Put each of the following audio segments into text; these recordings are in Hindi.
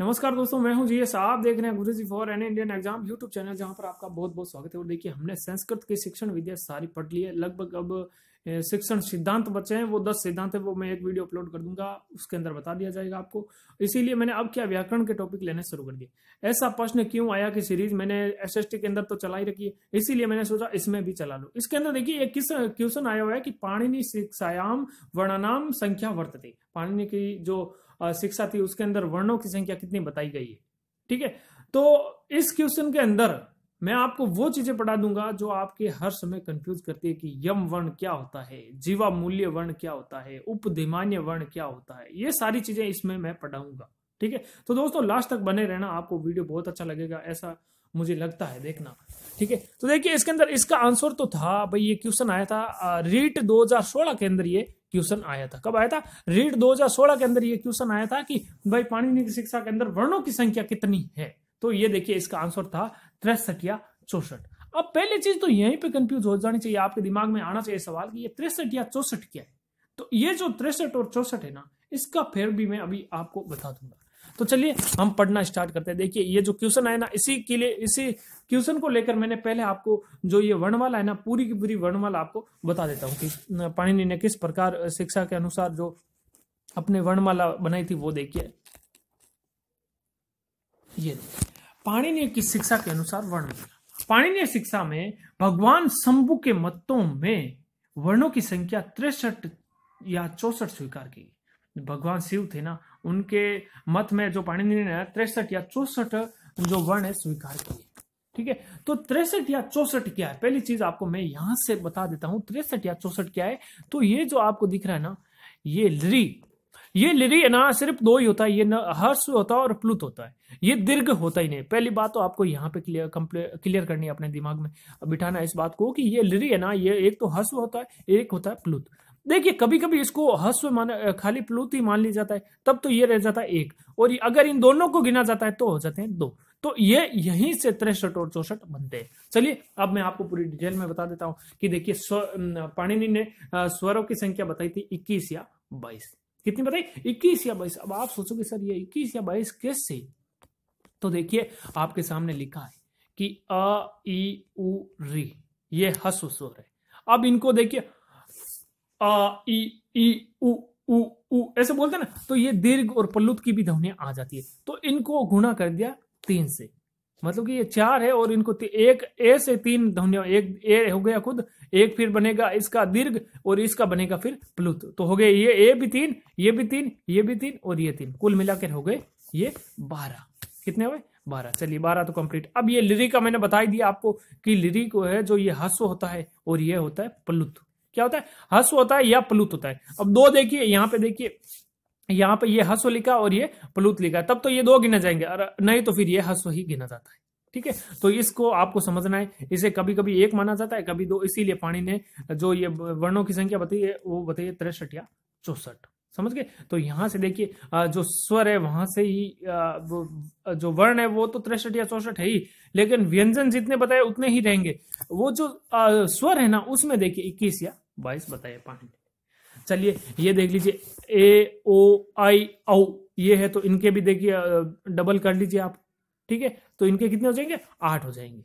नमस्कार दोस्तों मैं हूं जी एस आप देख रहे हैं G for an Indian exam YouTube channel जहां पर आपका बहुत बहुत स्वागत है और देखिए हमने संस्कृत की शिक्षण विद्या सारी पढ़ ली है लगभग अब शिक्षण सिद्धांत बचे हैं वो दस सिद्धांत है वो मैं एक वीडियो अपलोड कर दूंगा उसके अंदर बता दिया जाएगा आपको इसीलिए मैंने अब क्या व्याकरण के टॉपिक लेने शुरू कर दिए ऐसा प्रश्न क्यों आया कि सीरीज मैंने एस के अंदर तो चला ही रखी है इसीलिए मैंने सोचा इसमें भी चला लू इसके अंदर देखिए एक किस क्वेश्चन आया हुआ है कि पाणिनी शिक्षायाम वर्णनाम संख्या वर्तते पाणिनी की जो शिक्षा थी उसके अंदर वर्णों की संख्या कितनी बताई गई है ठीक है तो इस क्वेश्चन के अंदर मैं आपको वो चीजें पढ़ा दूंगा जो आपके हर समय कंफ्यूज करती है कि यम वर्ण क्या होता है जीवा मूल्य वर्ण क्या होता है उपधिमान्य वर्ण क्या होता है ये सारी चीजें इसमें मैं पढ़ाऊंगा ठीक है तो दोस्तों लास्ट तक बने रहना आपको वीडियो बहुत अच्छा लगेगा ऐसा मुझे लगता है देखना ठीक है तो देखिए इसके अंदर इसका आंसर तो था भाई ये क्वेश्चन आया था रीट 2016 के अंदर ये क्वेश्चन आया था कब आया था रीट 2016 के अंदर ये क्वेश्चन आया था कि भाई पाणिनि शिक्षा के अंदर वर्णों की संख्या कितनी है तो ये देखिए इसका आंसर था तिरसठ या चौसठ अब पहली चीज तो यहीं पे कंफ्यूज हो जानी चाहिए आपके दिमाग में आना चाहिए सवाल कि ये तिरसठ या चौसठ क्या है तो ये जो तिरसठ और चौसठ है ना इसका फिर भी मैं अभी आपको बता दूंगा तो चलिए हम पढ़ना स्टार्ट करते हैं देखिए ये जो क्वेश्चन है ना इसी के लिए इसी क्वेश्चन को लेकर मैंने पहले आपको जो ये वर्णमाला है ना पूरी की पूरी वर्णमाला आपको बता देता हूँ कि पाणिनि ने किस प्रकार शिक्षा के अनुसार जो अपने वर्णमाला बनाई थी वो देखिए ये पाणिनि की शिक्षा के अनुसार वर्णमाला पाणिनि शिक्षा में भगवान शंभु के मतों में वर्णों की संख्या तिरसठ या चौसठ स्वीकार की भगवान शिव थे ना उनके मत में जो पाणिनि ने तिरसठ या चौसठ जो वर्ण है स्वीकार किए ठीक है तो तिरसठ या चौसठ क्या है पहली चीज आपको मैं यहां से बता देता हूं तिरसठ या चौसठ क्या है तो ये जो आपको दिख रहा है ना ये लिरी ये लिरी ना सिर्फ दो ही होता है ये न हर्ष होता है और प्लुत होता है ये दीर्घ होता ही नहीं पहली बात तो आपको यहाँ पे क्लियर क्लियर करनी है अपने दिमाग में बिठाना इस बात को कि ये लिरी है ना ये एक तो हर्ष होता है एक होता है प्लुत देखिए कभी कभी इसको हस्व मान खाली प्लूती मान लिया जाता है तब तो ये रह जाता है एक और अगर इन दोनों को गिना जाता है तो हो जाते हैं दो तो ये यहीं से तिरसठ और चौसठ बनते हैं चलिए अब मैं आपको पूरी डिटेल में बता देता हूं कि देखिए पाणिनि ने स्वरों की संख्या बताई थी इक्कीस या बाईस कितनी बताई इक्कीस या बाईस अब आप सोचोगे सर ये इक्कीस या बाईस कैसे तो देखिए आपके सामने लिखा है कि अ ई उ री ये हस्व स्वर है अब इनको देखिए आ ई ई उ उ उ ऐसे बोलते हैं ना तो ये दीर्घ और पल्लुत की भी ध्वनियां आ जाती है तो इनको गुणा कर दिया तीन से मतलब कि ये चार है और इनको एक ए से तीन ध्वनिया एक ए हो गया खुद एक फिर बनेगा इसका दीर्घ और इसका बनेगा फिर प्लुत तो हो गए ये ए भी तीन ये भी तीन ये भी तीन और ये तीन कुल मिलाकर हो गए ये बारह कितने हुए बारह चलिए बारह तो कंप्लीट अब ये लिरी का मैंने बताई दिया आपको कि लिरी को है जो ये हस्व होता है और ये होता है प्लुत क्या होता है हस होता है या प्लुत होता है अब दो देखिए यहाँ पे देखिए यहाँ पे ये हस लिखा और ये प्लुत लिखा तब तो ये दो गिना जाएंगे और नहीं तो फिर ये हस ही गिना जाता है ठीक है तो इसको आपको समझना है इसे कभी कभी एक माना जाता है कभी दो इसीलिए पानी ने जो ये वर्णों की संख्या बताई है वो बताइए तिरसठ या चौसठ समझ गए तो यहाँ से देखिए जो स्वर है वहां से ही जो वर्ण है वो तो त्रेसठ या चौसठ है ही लेकिन व्यंजन जितने बताए उतने ही रहेंगे वो जो स्वर है ना उसमें देखिए इक्कीस या बाईस बताए पानी चलिए ये देख लीजिए ए ओ आई औ ये है तो इनके भी देखिए डबल कर लीजिए आप ठीक है तो इनके कितने हो जाएंगे आठ हो जाएंगे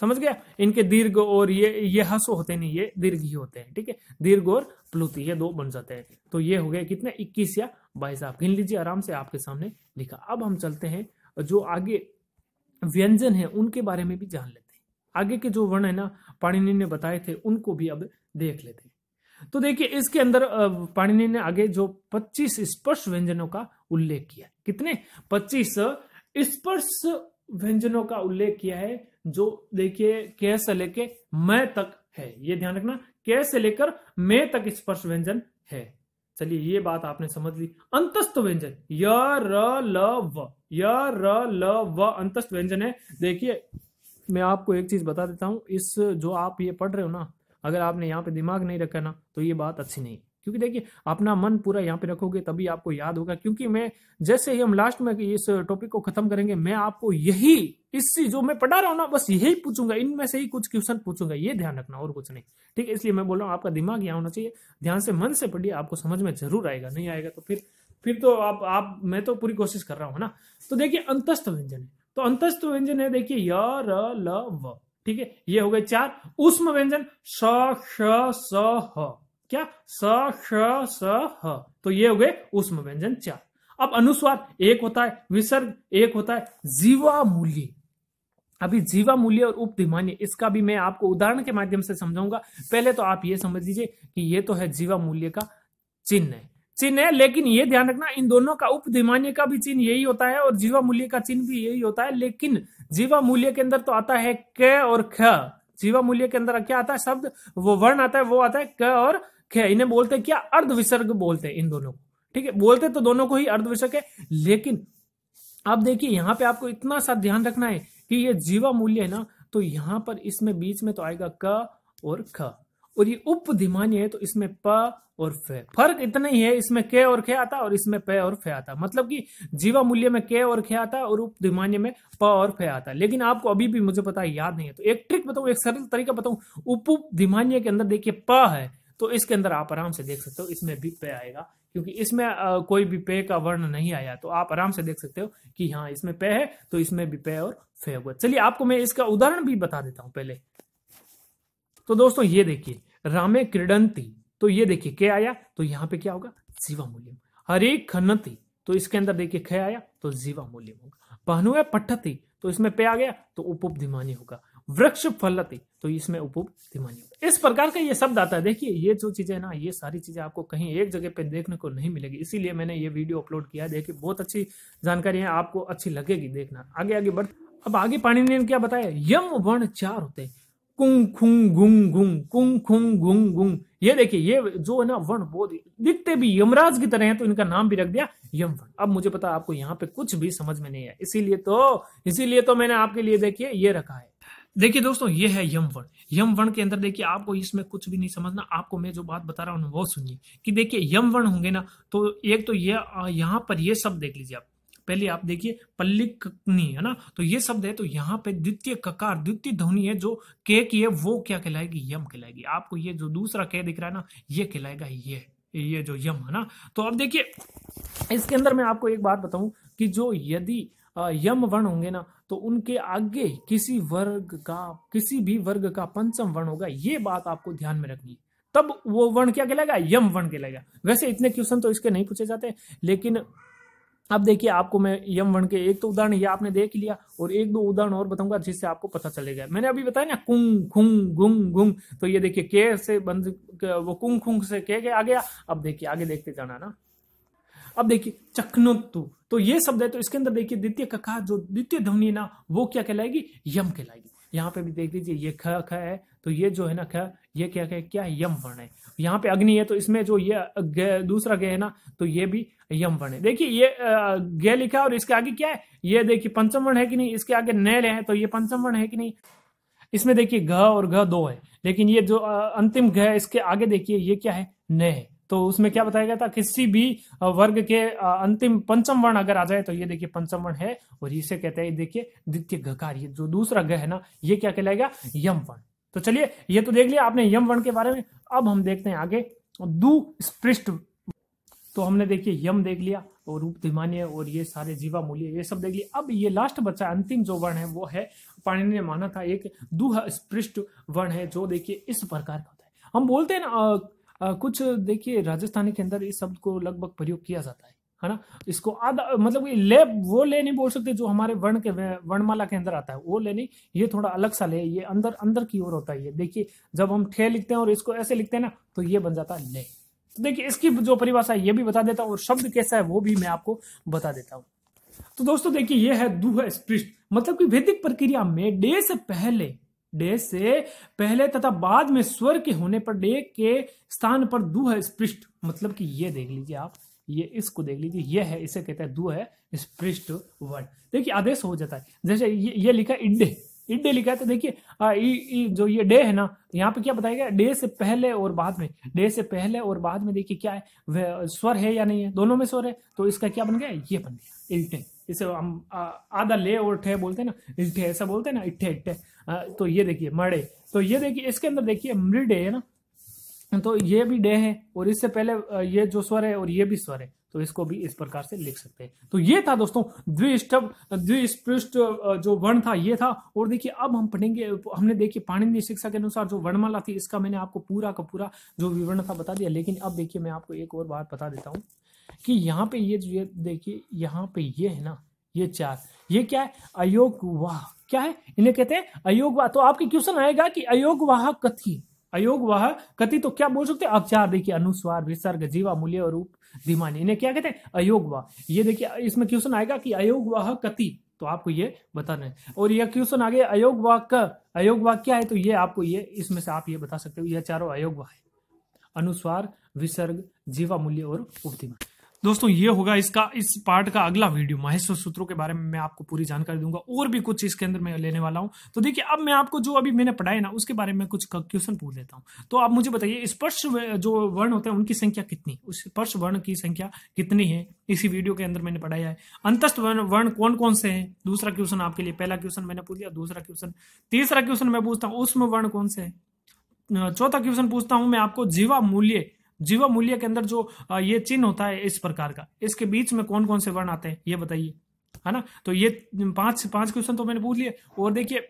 समझ गया इनके दीर्घ और ये ये हस होते नहीं ये दीर्घ ही होते हैं ठीक है दीर्घ और प्लुति ये दो बन जाते हैं तो ये हो गया कितने 21 या बाईस आप गिन लीजिए आराम से आपके सामने लिखा अब हम चलते हैं जो आगे व्यंजन है उनके बारे में भी जान लेते हैं आगे के जो वर्ण है ना पाणिनि ने बताए थे उनको भी अब देख लेते हैं तो देखिए इसके अंदर पाणिनि ने आगे जो 25 स्पर्श व्यंजनों का उल्लेख किया कितने 25 स्पर्श व्यंजनों का उल्लेख किया है जो देखिए कै से लेके मैं तक है ये ध्यान रखना कै से लेकर मैं तक स्पर्श व्यंजन है चलिए ये बात आपने समझ ली अंतस्थ व्यंजन य र ल व य र ल व अंतस्थ व्यंजन है देखिए मैं आपको एक चीज बता देता हूं इस जो आप ये पढ़ रहे हो ना अगर आपने यहाँ पे दिमाग नहीं रखा ना तो ये बात अच्छी नहीं क्योंकि देखिए अपना मन पूरा यहाँ पे रखोगे तभी आपको याद होगा क्योंकि मैं जैसे ही हम लास्ट में इस टॉपिक को खत्म करेंगे मैं आपको यही इसी जो मैं पढ़ा रहा हूँ ना बस यही पूछूंगा इनमें से ही कुछ क्वेश्चन पूछूंगा ये ध्यान रखना और कुछ नहीं ठीक है इसलिए मैं बोल रहा हूँ आपका दिमाग यहाँ होना चाहिए ध्यान से मन से पढ़िए आपको समझ में जरूर आएगा नहीं आएगा तो फिर फिर तो आप आप मैं तो पूरी कोशिश कर रहा हूँ ना तो देखिए अंतस्थ व्यंजन तो अंतस्थ व्यंजन है देखिए य र ल व ठीक है ये हो गए चार उष्म व्यंजन स श स ह क्या स श स ह तो ये हो गए उष्म व्यंजन चार अब अनुस्वार एक होता है विसर्ग एक होता है जीवा मूल्य अभी जीवा मूल्य और उपधिमान्य इसका भी मैं आपको उदाहरण के माध्यम से समझाऊंगा पहले तो आप ये समझ लीजिए कि ये तो है जीवा मूल्य का चिन्ह है चिन्ह है लेकिन ये ध्यान रखना इन दोनों का उपधिमान्य का भी चिन्ह यही होता है और जीवा मूल्य का चिन्ह भी यही होता है लेकिन जीवा मूल्य के अंदर तो आता है क और ख जीवा मूल्य के अंदर क्या आता है शब्द वो वर्ण आता है वो आता है क और है इन्हें बोलते क्या अर्धविसर्ग बोलते हैं इन दोनों को ठीक है बोलते तो दोनों को ही अर्धविसर्ग है लेकिन अब देखिए यहाँ पे आपको इतना सा ध्यान रखना है कि ये जीवा मूल्य है ना तो यहां पर इसमें बीच में तो आएगा क और ख और ये उपधिमान्य है तो इसमें प और फे फर्क इतना ही है इसमें के और खे आता और इसमें पे और फे आता मतलब कि जीवा मूल्य में के और खे आता और उपधिमान्य में प और फे आता लेकिन आपको अभी भी मुझे पता है याद नहीं है तो एक ट्रिक बताऊं एक सरल तरीका बताऊं उपधिमान्य के अंदर देखिए प है तो इसके अंदर आप आराम से देख सकते हो इसमें भी पे आएगा क्योंकि इसमें कोई भी पे का वर्ण नहीं आया तो आप आराम से देख सकते हो कि हाँ इसमें पे है तो इसमें भी पे और फे हुआ चलिए आपको मैं इसका उदाहरण भी बता देता हूं पहले तो दोस्तों ये देखिए रामे क्रीडंती तो ये देखिए क्या आया तो यहाँ पे क्या होगा जीवा मूल्यम हरे खनती तो इसके अंदर देखिए खे आया तो जीवा मूल्यम होगा पहनुए पठती तो इसमें पे आ गया तो उपउपधिमानी होगा वृक्ष फलते तो इसमें उपभोग धीमानी इस प्रकार का ये शब्द आता है देखिए ये जो चीजें ना ये सारी चीजें आपको कहीं एक जगह पे देखने को नहीं मिलेगी इसीलिए मैंने ये वीडियो अपलोड किया देखिए बहुत अच्छी जानकारी है आपको अच्छी लगेगी देखना आगे आगे बढ़ अब आगे पाणी ने क्या बताया यम वर्ण चार होते हैं कुंग खुंग गुंग गुंग कुंग खुंग गुंग गुंग ये देखिए ये जो है ना वर्ण बहुत दिखते भी यमराज की तरह है तो इनका नाम भी रख दिया यम वर्ण अब मुझे पता आपको यहाँ पे कुछ भी समझ में नहीं आया इसीलिए तो इसीलिए तो मैंने आपके लिए देखिए ये रखा है देखिए दोस्तों ये है यम वर्ण यम वर्ण के अंदर देखिए आपको इसमें कुछ भी नहीं समझना आपको मैं जो बात बता रहा हूँ वो सुनिए कि देखिए यम वर्ण होंगे ना तो एक तो ये यहाँ पर ये शब्द देख लीजिए आप पहले आप देखिए पल्लिकनी है ना तो ये शब्द है तो यहाँ पे द्वितीय ककार द्वितीय ध्वनि है जो के की है वो क्या कहलाएगी यम कहलाएगी आपको ये जो दूसरा के दिख रहा है ना ये कहलाएगा ये ये जो यम है ना तो अब देखिए इसके अंदर मैं आपको एक बात बताऊं कि जो यदि यम वर्ण होंगे ना तो उनके आगे किसी वर्ग का किसी भी वर्ग का पंचम वर्ण होगा ये बात आपको ध्यान में रखनी है तब वो वर्ण क्या कहलाएगा यम वर्ण कहलाएगा वैसे इतने क्वेश्चन तो इसके नहीं पूछे जाते लेकिन अब देखिए आपको मैं यम वर्ण के एक तो उदाहरण ये आपने देख लिया और एक दो उदाहरण और बताऊंगा जिससे आपको पता चलेगा मैंने अभी बताया ना कुंग खुंग गुंग गुंग तो ये देखिए के से बंद वो कुंग खुंग से के, के आ गया अब देखिए आगे देखते जाना ना अब देखिए चकनोत्तु तो ये शब्द है तो इसके अंदर देखिए द्वितीय कखा जो द्वितीय ध्वनि ना वो क्या कहलाएगी यम कहलाएगी यहाँ पे भी देख लीजिए ये ख ख है तो ये जो है ना ख ये क्या कह क्या यम वर्ण है यहाँ पे अग्नि है तो इसमें जो ये दूसरा गे है ना तो ये भी यम वर्ण है देखिए ये गे लिखा है और इसके आगे क्या है ये देखिए पंचम वर्ण है कि नहीं इसके आगे नैल है तो ये पंचम वर्ण है कि नहीं इसमें देखिए घ और घ दो है लेकिन ये जो अंतिम घ है इसके आगे देखिए ये क्या है न है तो उसमें क्या बताया गया था किसी भी वर्ग के अंतिम पंचम वर्ण अगर आ जाए तो ये देखिए पंचम वर्ण है और इसे कहते हैं देखिए द्वितीय घकार ये जो दूसरा ग है ना ये क्या कहलाएगा यम वर्ण तो चलिए ये तो देख लिया आपने यम वर्ण के बारे में अब हम देखते हैं आगे दु स्पृष्ट तो हमने देखिए यम देख लिया और रूप धिमान्य और ये सारे जीवा मूल्य ये सब देख लिया अब ये लास्ट बच्चा अंतिम जो वर्ण है वो है पाणिनि ने माना था एक दुह स्पृष्ट वर्ण है जो देखिए इस प्रकार का होता है हम बोलते हैं ना आ, कुछ देखिए राजस्थानी के अंदर इस शब्द को लगभग प्रयोग किया जाता है है ना इसको आधा मतलब ले वो ले नहीं बोल सकते जो हमारे वर्ण के वर्णमाला के अंदर आता है वो ले नहीं ये थोड़ा अलग सा ले ये अंदर अंदर की ओर होता है ये देखिए जब हम ठे लिखते हैं और इसको ऐसे लिखते हैं ना तो ये बन जाता है ले तो देखिए इसकी जो परिभाषा है ये भी बता देता हूँ और शब्द कैसा है वो भी मैं आपको बता देता हूँ तो दोस्तों देखिए ये है दुह स्पृष्ट मतलब कि वैदिक प्रक्रिया में डे से पहले डे से पहले तथा बाद में स्वर के होने पर डे के स्थान पर दू है स्पृष्ट मतलब कि ये देख लीजिए आप ये इसको देख लीजिए ये है इसे कहते हैं दू है स्पृष्ट वर्ड देखिए आदेश हो जाता है जैसे ये, ये लिखा इड्डे इड्डे लिखा है तो देखिए जो ये डे है ना तो यहाँ पे क्या बताया गया डे से पहले और बाद में डे से पहले और बाद में देखिए क्या है स्वर है या नहीं है दोनों में स्वर है तो इसका क्या बन गया ये बन गया इल्टे इसे हम आधा ले और ठे बोलते हैं ना इल्टे ऐसा बोलते हैं ना इट्ठे इट्ठे तो ये देखिए मड़े तो ये देखिए इसके अंदर देखिए मृडे है ना तो ये भी डे है और इससे पहले ये जो स्वर है और ये भी स्वर है तो इसको भी इस प्रकार से लिख सकते हैं तो ये था दोस्तों द्विष्ट द्विस्पृष्ट जो वर्ण था ये था और देखिए अब हम पढ़ेंगे हमने देखिए पाणिनि शिक्षा के अनुसार जो वर्णमाला थी इसका मैंने आपको पूरा का पूरा जो विवरण था बता दिया लेकिन अब देखिए मैं आपको एक और बात बता देता हूँ कि यहाँ पे ये ये देखिए यहाँ पे ये है ना ये चार ये क्या है अयोग वाह क्या है इन्हें कहते हैं अयोग वाह तो आपके क्वेश्चन आएगा कि अयोग वाह कथी अयोग वाह कति तो क्या बोल सकते हैं चार देखिए अनुस्वार विसर्ग जीवा मूल्य और रूप धीमानी इन्हें क्या कहते हैं अयोग वाह ये देखिए इसमें क्वेश्चन आएगा कि अयोग वाह कति तो आपको ये बताना है और यह क्वेश्चन आगे अयोग वाक अयोग वाक क्या है तो ये आपको ये इसमें से आप ये बता सकते हो यह चारों अयोग वाह है अनुस्वार विसर्ग जीवा मूल्य और उपधिमान दोस्तों ये होगा इसका इस पार्ट का अगला वीडियो महेश्वर सूत्रों के बारे में मैं आपको पूरी जानकारी दूंगा और भी कुछ इसके अंदर मैं लेने वाला हूँ तो देखिए अब मैं आपको जो अभी मैंने पढ़ाया ना उसके बारे में कुछ क्वेश्चन पूछ लेता हूँ तो आप मुझे बताइए स्पर्श जो वर्ण होते हैं उनकी संख्या कितनी उस स्पर्श वर्ण की संख्या कितनी है इसी वीडियो के अंदर मैंने पढ़ाया है अंतस्थ वर्ण वर्ण कौन कौन से हैं दूसरा क्वेश्चन आपके लिए पहला क्वेश्चन मैंने पूछ लिया दूसरा क्वेश्चन तीसरा क्वेश्चन मैं पूछता हूँ उसमें वर्ण कौन से है चौथा क्वेश्चन पूछता हूं मैं आपको जीवा मूल्य जीव मूल्य के अंदर जो ये चिन्ह होता है इस प्रकार का इसके बीच में कौन कौन से वर्ण आते हैं ये बताइए है ना तो ये पांच पांच क्वेश्चन तो मैंने पूछ लिए और देखिए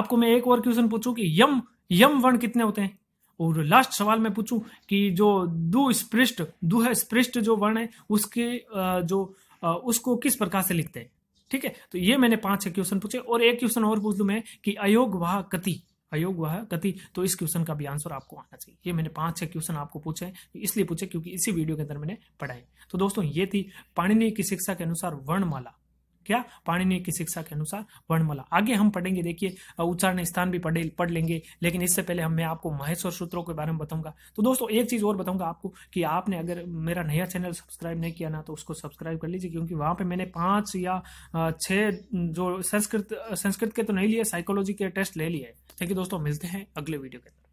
आपको मैं एक और क्वेश्चन पूछूं कि यम यम वर्ण कितने होते हैं और लास्ट सवाल मैं पूछूं कि जो दु स्पृष्ट दुह स्पृष्ट जो वर्ण है उसके जो उसको किस प्रकार से लिखते हैं ठीक है तो ये मैंने पांच क्वेश्चन पूछे और एक क्वेश्चन और पूछ लू मैं कि अयोग वाह कति अयोग वह गति तो इस क्वेश्चन का भी आंसर आपको आना चाहिए ये मैंने पांच छह क्वेश्चन आपको पूछे तो इसलिए पूछे क्योंकि इसी वीडियो के अंदर मैंने पढ़ाए तो दोस्तों ये थी पाणिनि की शिक्षा के अनुसार वर्णमाला क्या पाणिनि की शिक्षा के अनुसार वर्णमाला आगे हम पढ़ेंगे देखिए उच्चारण स्थान भी पढ़े पढ़ लेंगे लेकिन इससे पहले हम मैं आपको महेश्वर सूत्रों के बारे में बताऊंगा तो दोस्तों एक चीज़ और बताऊंगा आपको कि आपने अगर मेरा नया चैनल सब्सक्राइब नहीं किया ना तो उसको सब्सक्राइब कर लीजिए क्योंकि वहां पर मैंने पांच या छः जो संस्कृत संस्कृत के तो नहीं लिए साइकोलॉजी के टेस्ट ले लिए थैंक यू दोस्तों मिलते हैं अगले वीडियो के